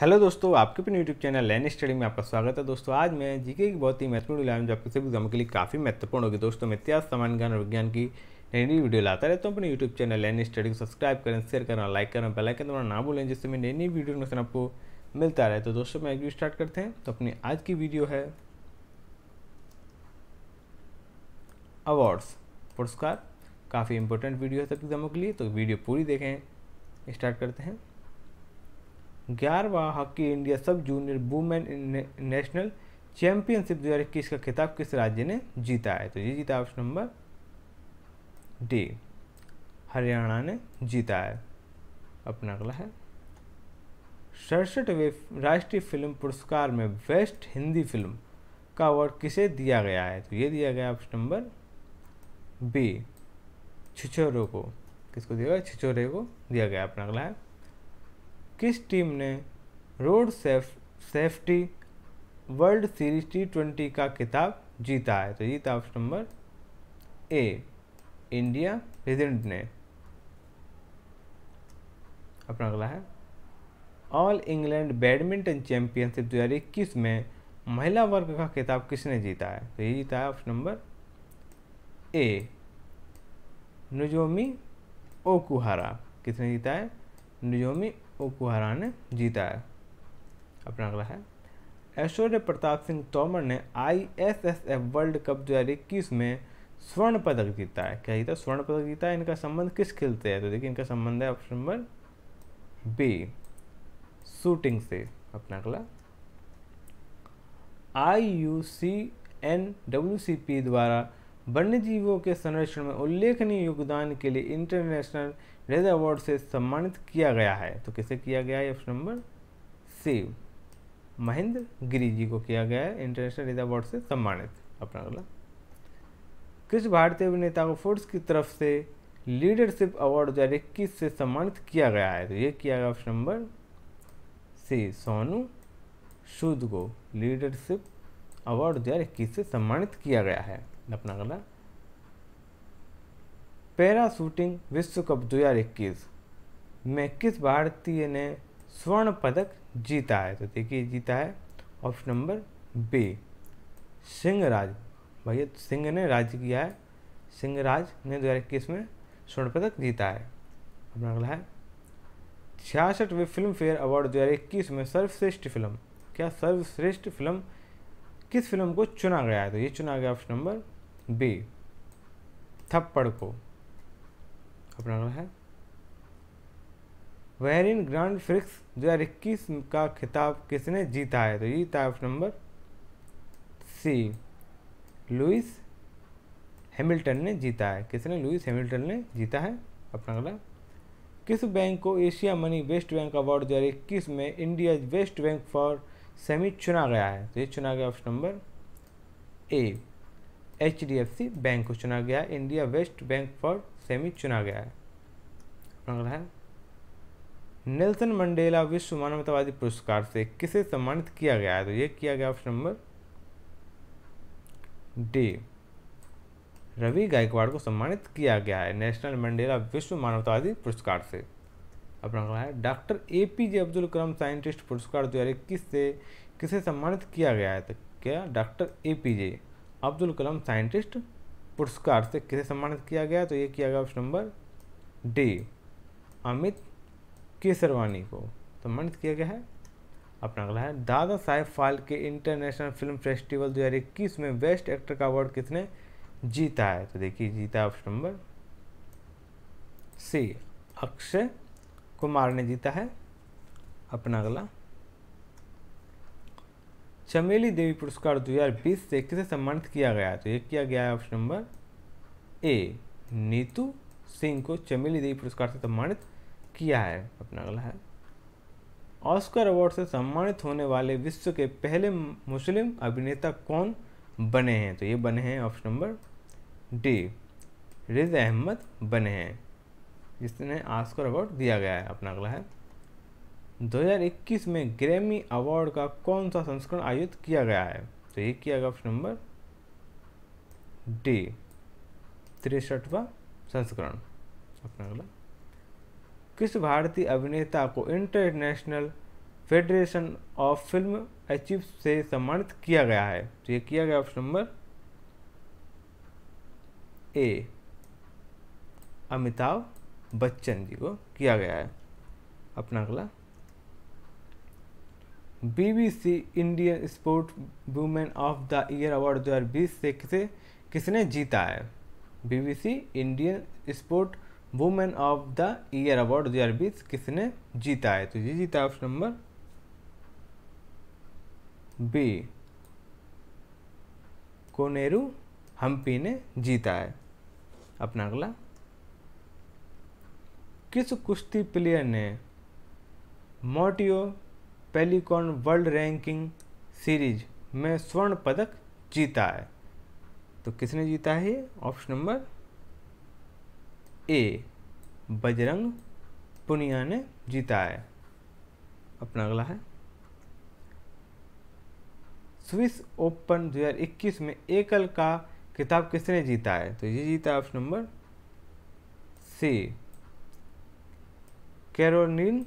hello दोस्तों आपके अपने यूट्यूब चैनल लैंड स्टडी में आपका स्वागत है दोस्तों आज मैं जीके की बहुत ही महत्वपूर्ण वीडियो जो आपके सभी एग्जाम के लिए काफ़ी महत्वपूर्ण होगी दोस्तों मैं इतिहास सामान्य ज्ञान और विज्ञान की नई नई वीडियो लाता रहता हूँ अपने यूट्यूब चैनल लैंड स्टडी को सब्सक्राइब करें शेयर करना लाइक करना बेलाइकन दबाना ना भूलें जिससे मैं नई नई वीडियो नोशन आपको मिलता रहे तो दोस्तों मैं वीडियो स्टार्ट करते हैं तो अपनी आज की वीडियो है अवार्ड्स पुरस्कार काफ़ी इंपॉर्टेंट वीडियो है सभी एग्जामों के लिए तो वीडियो पूरी देखें स्टार्ट करते हैं ग्यारहवा hockey India sub junior women national championship दो हज़ार इक्कीस का खिताब किस राज्य ने जीता है तो ये जीता ऑप्शन नंबर डी हरियाणा ने जीता है अपना अगला है सड़सठवें राष्ट्रीय फिल्म पुरस्कार में बेस्ट हिंदी फिल्म का अवार्ड किसे दिया गया है तो ये दिया गया ऑप्शन नंबर बी छिछोरों को किसको दिया गया छिछोरे को दिया गया अपना अगला है किस टीम ने road safe safety world series T twenty का किताब जीता है तो जीता option number A India president ने अपना अगला है ऑल इंग्लैंड बैडमिंटन चैंपियनशिप दो हज़ार इक्कीस में महिला वर्ग का खिताब किसने जीता है तो ये जीता है option number A Nozomi Okuhara किसने जीता है नियोमी ओकुहरा ने जीता है अपना अगला है ऐश्वर्य प्रताप सिंह तोमर ने I S S F world cup दो हज़ार इक्कीस में स्वर्ण पदक जीता है क्या जीता स्वर्ण पदक जीता है इनका संबंध किस खेल से है तो देखिए इनका संबंध है ऑप्शन नंबर बी शूटिंग से अपना अगला I U C N W C P द्वारा वन्य जीवों के संरक्षण में उल्लेखनीय योगदान के लिए इंटरनेशनल रेज अवार्ड से सम्मानित किया गया है तो किसे किया गया है option number C Mahendra Giri ji को किया गया है इंटरनेशनल रेज अवार्ड से सम्मानित अपना अगला किस भारतीय अभिनेता को फोर्स की तरफ से लीडरशिप अवार्ड दो हज़ार इक्कीस से सम्मानित किया गया है तो ये किया गया ऑप्शन नंबर सी सोनू शुद्ध को लीडरशिप अवार्ड दो हज़ार इक्कीस से सम्मानित किया गया है पैरा शूटिंग विश्व कप इक्कीस में किस भारतीय ने स्वर्ण पदक जीता है तो देखिए जीता है ऑप्शन नंबर बी सिंहराज भैया सिंह ने राज किया है सिंहराज ने दो हजार इक्कीस में स्वर्ण पदक जीता है अपना अगला है छियासठवें फिल्म फेयर अवार्ड दो हजार इक्कीस में सर्वश्रेष्ठ फिल्म क्या सर्वश्रेष्ठ फिल्म किस फिल्म को चुना गया है तो ये चुना गया ऑप्शन नंबर बी थप्पड़ को नाम है वेर इन ग्रांड फ्रिक्स दो हज़ार इक्कीस का खिताब किसने जीता है तो ये था option number C Lewis Hamilton ने जीता है किसने लुइस हैमिल्टन ने जीता है अपना अगला किस बैंक को Asia money best bank award दो हज़ार इक्कीस में India best bank for semi चुना गया है तो ये चुना गया option number A H D F C bank को चुना गया है India west bank for semi चुना गया है अगला है नेल्सन मंडेला विश्व मानवतावादी पुरस्कार से किसे सम्मानित किया गया है तो ये किया गया option number D Ravi Gaikwad को सम्मानित किया गया है नेशनल मंडेला विश्व मानवतावादी पुरस्कार से अपना अगला है doctor A P J Abdul Kalam scientist पुरस्कार दो हज़ार इक्कीस से किसे सम्मानित किया गया है तो क्या doctor A P J Abdul Kalam scientist पुरस्कार से किसे सम्मानित किया गया तो ये किया गया option number D Amit Kesarwani को सम्मानित किया गया है अपना अगला है Dada Saheb Phalke international film festival दो में बेस्ट एक्टर का अवार्ड किसने जीता है तो देखिए जीता option number C Akshay Kumar ने जीता है अपना अगला चमेली देवी पुरस्कार 2020 से किसे सम्मानित किया गया तो ये किया गया है option number A Neetu Singh को चमेली देवी पुरस्कार से सम्मानित किया है अपना अगला है ऑस्कर अवार्ड से सम्मानित होने वाले विश्व के पहले मुस्लिम अभिनेता कौन बने हैं तो ये बने हैं option number D Riz Ahmed बने हैं जिसने ऑस्कर अवार्ड दिया गया है अपना अगला है 2021 में ग्रैमी अवार्ड का कौन सा संस्करण आयोजित किया गया है तो ये किया गया ऑप्शन नंबर डी तिरसठवा संस्करण अपना अगला किस भारतीय अभिनेता को international federation of film achieve से सम्मानित किया गया है तो ये किया गया option number A Amitabh Bachchan ji को किया गया है अपना अगला BBC Indian sport woman of the year award 2020 से किसे किसने जीता है BBC Indian sport woman of the year award 2020 किसने जीता है तो ये जीता option number B Koneru Humpy ने जीता है अपना अगला किस कुश्ती प्लेयर ने Matteo Pellicone world ranking series में स्वर्ण पदक जीता है तो किसने जीता है option number A Bajrang Punia ने जीता है अपना अगला है स्विस ओपन 2021 में एकल का किताब किसने जीता है तो ये जीता है option number C Caron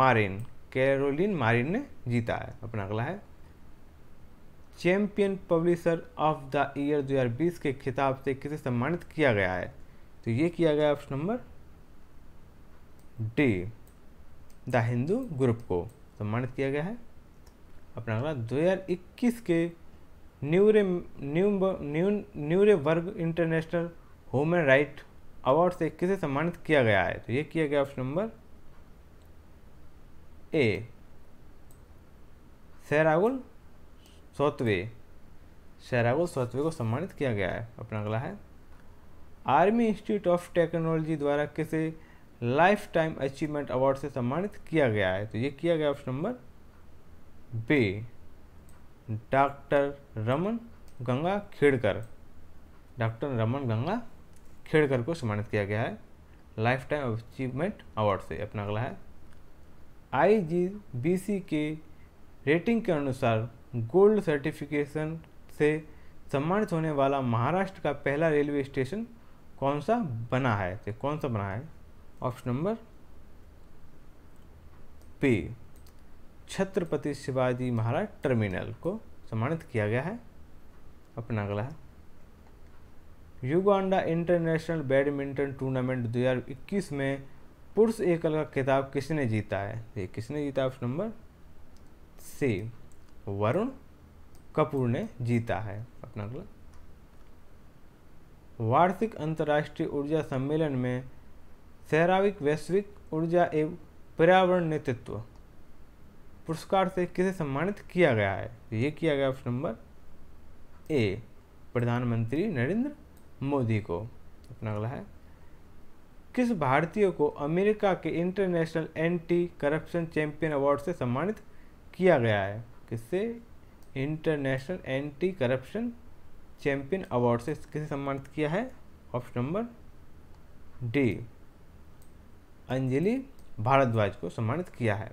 Marin Caroline Marin ने जीता है अपना अगला है champion publisher of the year 2020 के खिताब से किसे सम्मानित किया गया है तो ये किया गया option number D the Hindu group को सम्मानित किया गया है अपना अगला 2021 के न्यूरे न्यू न्यू न्यूरे वर्ग इंटरनेशनल ह्यूमन राइट अवार्ड से किसे सम्मानित किया गया है तो ये किया गया ऑप्शन नंबर ए सैरागुल सौतवे सैरागुल सौतवे को सम्मानित किया गया है अपना अगला है आर्मी इंस्टीट्यूट ऑफ टेक्नोलॉजी द्वारा किसे लाइफ टाइम अचीवमेंट अवार्ड से सम्मानित किया गया है तो ये किया गया option number B doctor Raman Gangakhedkar doctor Raman Gangakhedkar को सम्मानित किया गया है लाइफ टाइम अचीवमेंट अवार्ड से अपना अगला है आई जी बी सी के रेटिंग के अनुसार गोल्ड सर्टिफिकेशन से सम्मानित होने वाला महाराष्ट्र का पहला रेलवे स्टेशन कौन सा बना है तो कौन सा बना है ऑप्शन नंबर पे छत्रपति शिवाजी महाराज टर्मिनल को सम्मानित किया गया है अपना अगला है युगांडा इंटरनेशनल बैडमिंटन टूर्नामेंट 2021 में पुरुष एकल का खिताब किसने जीता है ये किसने जीता option number C Varun Kapoor ने जीता है अपना अगला वार्षिक अंतर्राष्ट्रीय ऊर्जा सम्मेलन में सहराविक वैश्विक ऊर्जा एवं पर्यावरण नेतृत्व पुरस्कार से किसे सम्मानित किया गया है ये किया गया ऑप्शन नंबर ए प्रधानमंत्री नरेंद्र मोदी को अपना अगला है किस भारतीय को अमेरिका के international anti corruption champion award से सम्मानित किया गया है किससे international anti corruption champion award से किसे सम्मानित किया है option number D Anjali Bhardwaj को सम्मानित किया है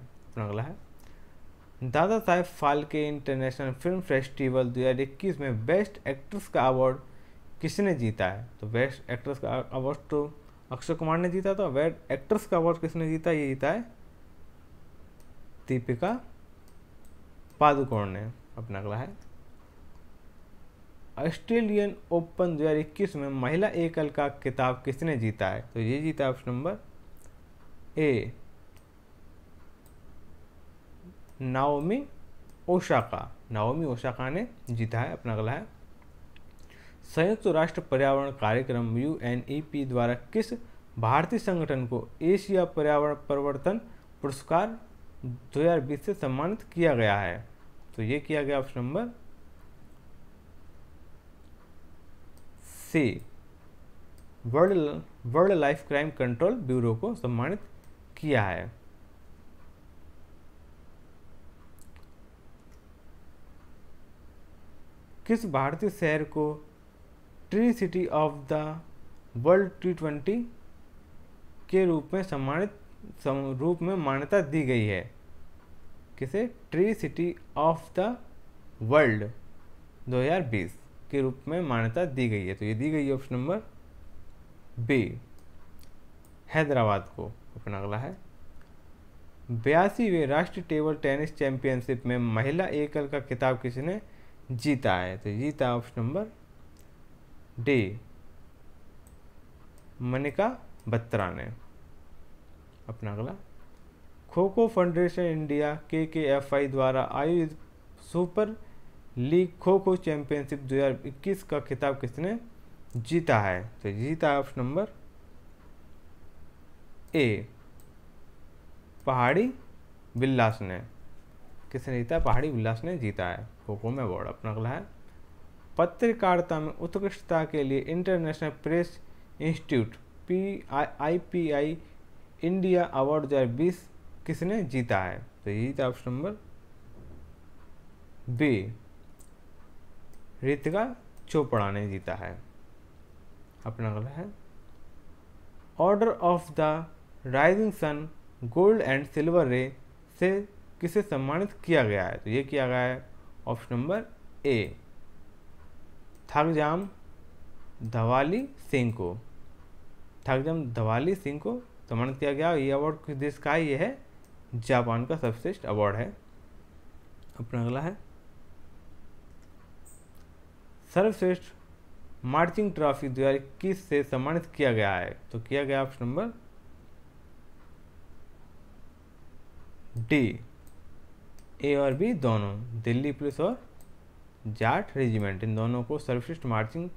अगला है Dada Saheb Phalke international film festival 2021 में बेस्ट एक्ट्रेस का अवार्ड किसने जीता है तो बेस्ट एक्ट्रेस का अवार्ड तो अक्षय कुमार ने जीता था वेड एक्ट्रेस का अवार्ड किसने जीता ये जीता है दीपिका पादुकोण ने अपना अगला है ऑस्ट्रेलियन ओपन 2021 में महिला एकल का किताब किसने जीता है तो ये जीता option number A Naomi Osaka Naomi Osaka ने जीता है अपना अगला है संयुक्त राष्ट्र पर्यावरण कार्यक्रम यू e द्वारा किस भारतीय संगठन को एशिया पर्यावरण परिवर्तन पुरस्कार 2020 से सम्मानित किया गया है तो ये किया गया option number C world world life crime control bureau को सम्मानित किया है किस भारतीय शहर को tree city of the world T twenty के रूप में सम्मानित रूप में मान्यता दी गई है किसे tree city of the world 2020 के रूप में मान्यता दी गई है तो ये दी गई है ऑप्शन नंबर बी हैदराबाद को अपना अगला है बयासीवें राष्ट्रीय टेबल टेनिस चैंपियनशिप में महिला एकल का खिताब किसने जीता है तो जीता option number D Manika Batra ने अपना अगला खो खो फाउंडेशन इंडिया के के एफ आई द्वारा आयोजित सुपर लीग खो खो चैंपियनशिप 2021 का खिताब किसने जीता है तो जीता है ऑप्शन नंबर ए पहाड़ी बिल्लास ने किसने जीता पहाड़ी बिल्लास ने जीता है खो खो में अवार्ड अपना अगला है पत्रकारिता में उत्कृष्टता के लिए international press institute P I P I India award दो हज़ार बीस किसने जीता है तो यही था option number B Ritika Chopra ने जीता है अपना अगला है order of the rising sun gold and silver ray से किसे सम्मानित किया गया है तो ये किया गया है option number A Thakjam Dhavali Singh को थाकजाम धवाली सिंह को सम्मानित किया गया ये अवार्ड किस देश का है यह है जापान का सर्वश्रेष्ठ अवार्ड है अपना अगला है सर्वश्रेष्ठ मार्चिंग ट्रॉफी दो हज़ार इक्कीस से सम्मानित किया गया है तो किया गया ऑप्शन नंबर डी ए और बी दोनों दिल्ली पुलिस और जाट रेजिमेंट इन दोनों को सर्वश्रेष्ठ मार्चिंग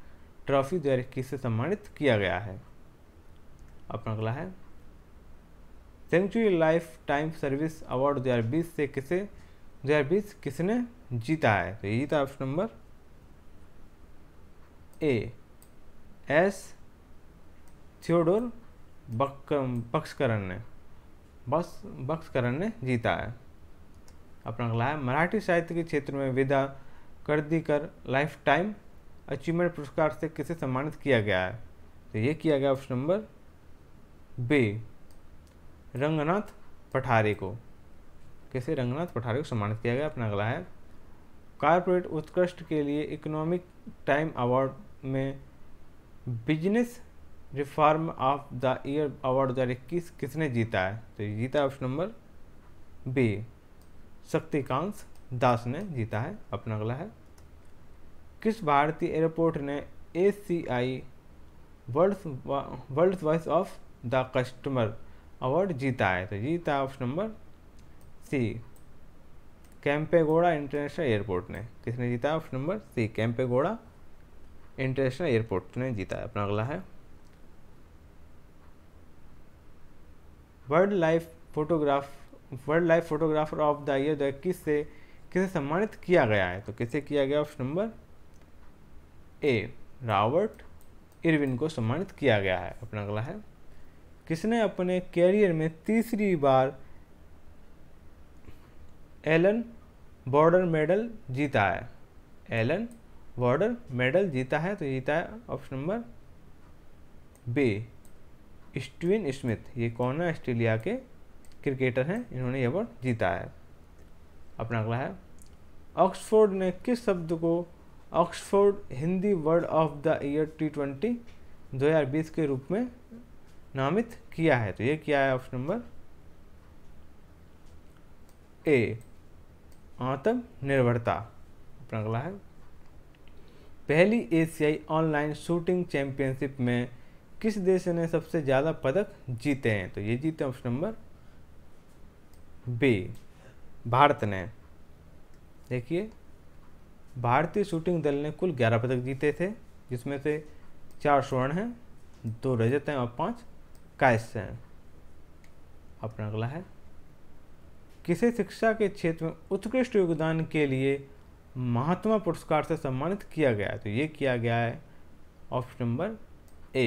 ट्रॉफी दो से सम्मानित किया गया है अपना अगला है century life time service award 2020 से किसे 2020 किसने जीता है तो ये जीता option number A S Theodore बक बक्सकरण ने बस बक्सकरण ने जीता है अपना अगला है मराठी साहित्य के क्षेत्र में विधा कर दी कर लाइफ टाइम अचीवमेंट पुरस्कार से किसे सम्मानित किया गया है तो ये किया गया ऑप्शन नंबर बे रंगनाथ पठारी को कैसे रंगनाथ पठारी को सम्मानित किया गया अपना अगला है कॉरपोरेट उत्कृष्ट के लिए इकोनॉमिक टाइम अवार्ड में business reform of the year award दो किसने जीता है तो ये जीता option number B Shaktikanta Das ने जीता है अपना अगला है किस भारतीय एयरपोर्ट ने A C I world world voice of the customer award जीता है तो जीता है option number C Kempegowda international airport ने किसने जीता है option number C Kempegowda international airport ने जीता है अपना अगला है world life photograph world life photographer of the year दो से किसे सम्मानित किया गया है तो किसे किया गया option number A Robert Irwin को सम्मानित किया गया है अपना अगला है किसने अपने कैरियर में तीसरी बार एलन बॉर्डर मेडल जीता है एलन बॉर्डर मेडल जीता है तो जीता है option number B Steven Smith ये कौन है ऑस्ट्रेलिया के क्रिकेटर हैं इन्होंने ये अवार्ड जीता है अपना अगला है ऑक्सफोर्ड ने किस शब्द को Oxford Hindi word of the year T twenty दो हज़ार बीस के रूप में नामित किया है तो ये क्या है ऑप्शन नंबर ए आत्म निर्भरता अपना अगला है पहली एशियाई ऑनलाइन शूटिंग चैंपियनशिप में किस देश ने सबसे ज़्यादा पदक जीते हैं तो ये जीते ऑप्शन नंबर बी भारत ने देखिए भारतीय शूटिंग दल ने कुल ग्यारह पदक जीते थे जिसमें से चार स्वर्ण हैं दो रजत हैं और पांच कायस्य हैं अपना अगला है किसे शिक्षा के क्षेत्र में उत्कृष्ट योगदान के लिए महात्मा पुरस्कार से सम्मानित किया गया तो ये किया गया है ऑप्शन नंबर ए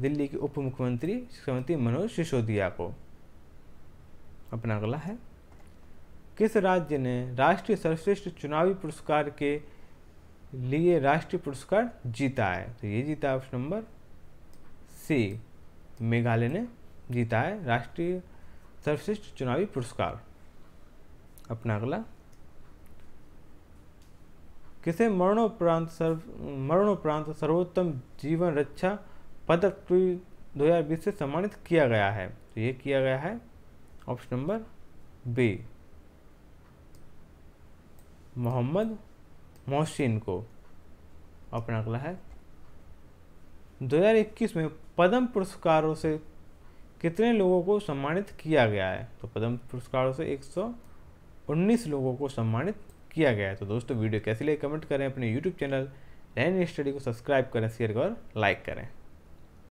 दिल्ली के उप मुख्यमंत्री शिक्षा मंत्री मनोज सिसोदिया को अपना अगला है किस राज्य ने राष्ट्रीय सर्वश्रेष्ठ चुनावी पुरस्कार के लिए राष्ट्रीय पुरस्कार जीता है तो ये जीता है ऑप्शन नंबर सी मेघालय ने जीता है राष्ट्रीय सर्वश्रेष्ठ चुनावी पुरस्कार अपना अगला किसे मरणोपरांत सर्व मरणोपरांत सर्वोत्तम जीवन रक्षा पदक दो हजार बीस से सम्मानित किया गया है तो ये किया गया है option number B Mohammed Mohsin को अपना अगला है 2021 में पद्म पुरस्कारों से कितने लोगों को सम्मानित किया गया है तो पद्म पुरस्कारों से 119 लोगों को सम्मानित किया गया है तो दोस्तों वीडियो कैसी लगे कमेंट करें अपने यूट्यूब चैनल रैन स्टडी को सब्सक्राइब करें शेयर और लाइक करें